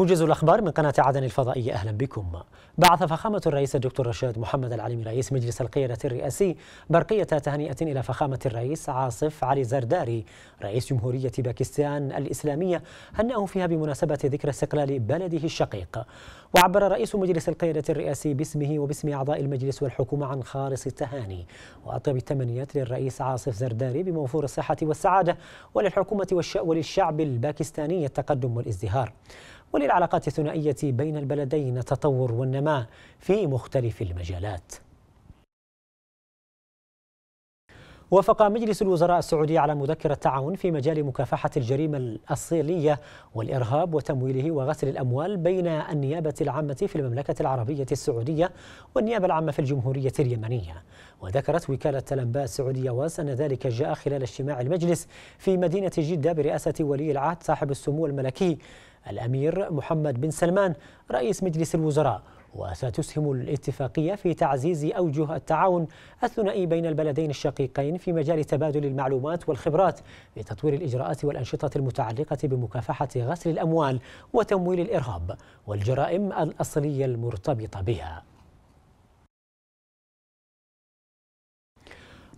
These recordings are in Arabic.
موجز الأخبار من قناة عدن الفضائية أهلا بكم بعث فخامة الرئيس الدكتور رشاد محمد العليمي رئيس مجلس القيادة الرئاسي برقية تهنئة إلى فخامة الرئيس عاصف علي زرداري رئيس جمهورية باكستان الإسلامية هنأه فيها بمناسبة ذكرى استقلال بلده الشقيق وعبر رئيس مجلس القيادة الرئاسي باسمه وباسم أعضاء المجلس والحكومة عن خالص التهاني وأطيب التمنيات للرئيس عاصف زرداري بموفور الصحة والسعادة وللحكومة وللشعب الباكستاني التقدم والازدهار وللعلاقات الثنائية بين البلدين التطور والنماء في مختلف المجالات وافق مجلس الوزراء السعودي على مذكرة تعاون في مجال مكافحة الجريمة الأصيلية والإرهاب وتمويله وغسل الأموال بين النيابة العامة في المملكة العربية السعودية والنيابة العامة في الجمهورية اليمنية وذكرت وكالة الأنباء السعودية واس أن ذلك جاء خلال اجتماع المجلس في مدينة جدة برئاسة ولي العهد صاحب السمو الملكي الأمير محمد بن سلمان رئيس مجلس الوزراء وستسهم الاتفاقية في تعزيز أوجه التعاون الثنائي بين البلدين الشقيقين في مجال تبادل المعلومات والخبرات لتطوير الإجراءات والأنشطة المتعلقة بمكافحة غسل الأموال وتمويل الإرهاب والجرائم الأصلية المرتبطة بها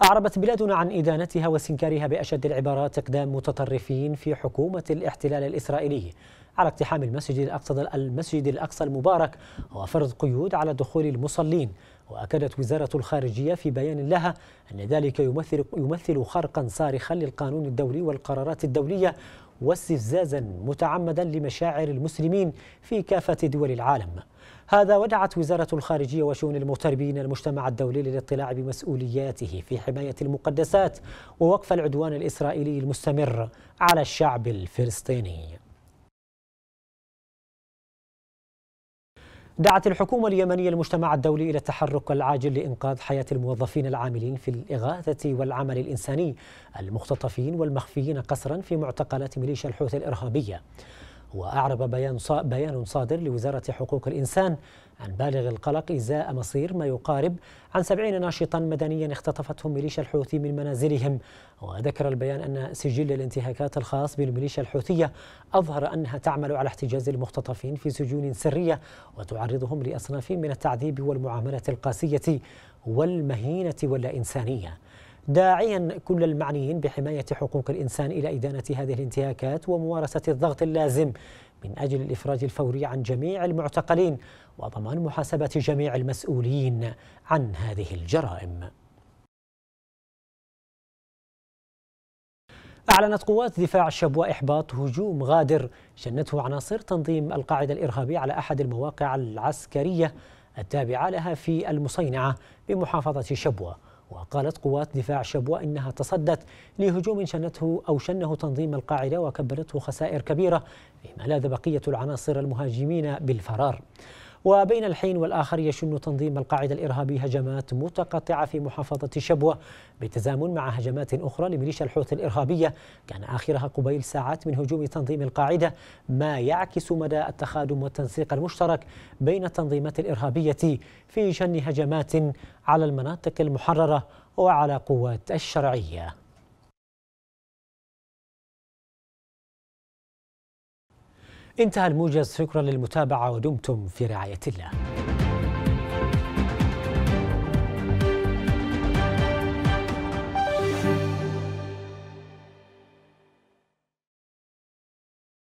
أعربت بلادنا عن إدانتها واستنكارها بأشد العبارات إقدام متطرفين في حكومة الاحتلال الإسرائيلي على اقتحام المسجد الأقصى المسجد الأقصى المبارك وفرض قيود على دخول المصلين وأكدت وزارة الخارجية في بيان لها أن ذلك يمثل يمثل خرقا صارخا للقانون الدولي والقرارات الدولية واستفزازا متعمدا لمشاعر المسلمين في كافة دول العالم هذا ودعت وزارة الخارجية وشؤون المغتربين المجتمع الدولي للاطلاع بمسؤولياته في حماية المقدسات ووقف العدوان الإسرائيلي المستمر على الشعب الفلسطيني دعت الحكومة اليمنية المجتمع الدولي إلى التحرك العاجل لإنقاذ حياة الموظفين العاملين في الإغاثة والعمل الإنساني المختطفين والمخفيين قسرا في معتقلات ميليشيا الحوثي الإرهابية وأعرب بيان بيان صادر لوزارة حقوق الإنسان عن بالغ القلق إزاء مصير ما يقارب عن سبعين ناشطا مدنيا اختطفتهم ميليشيا الحوثي من منازلهم وذكر البيان أن سجل الانتهاكات الخاص بالميليشيا الحوثية أظهر أنها تعمل على احتجاز المختطفين في سجون سرية وتعرضهم لأصناف من التعذيب والمعاملة القاسية والمهينة واللا إنسانية داعيا كل المعنيين بحماية حقوق الإنسان إلى إدانة هذه الانتهاكات وممارسة الضغط اللازم من أجل الإفراج الفوري عن جميع المعتقلين وضمان محاسبة جميع المسؤولين عن هذه الجرائم أعلنت قوات دفاع الشبوة إحباط هجوم غادر شنته عناصر تنظيم القاعدة الإرهابي على أحد المواقع العسكرية التابعة لها في المصينعة بمحافظة شبوة وقالت قوات دفاع شبوة إنها تصدت لهجوم شنته أو شنه تنظيم القاعدة وكبلته خسائر كبيرة فيما لاذ بقية العناصر المهاجمين بالفرار وبين الحين والآخر يشن تنظيم القاعدة الإرهابي هجمات متقطعة في محافظة شبوة بالتزامن مع هجمات أخرى لميليشيا الحوثي الإرهابية كان آخرها قبيل ساعات من هجوم تنظيم القاعدة ما يعكس مدى التخادم والتنسيق المشترك بين التنظيمات الإرهابية في شن هجمات على المناطق المحررة وعلى قوات الشرعية انتهى الموجز شكرا للمتابعة ودمتم في رعاية الله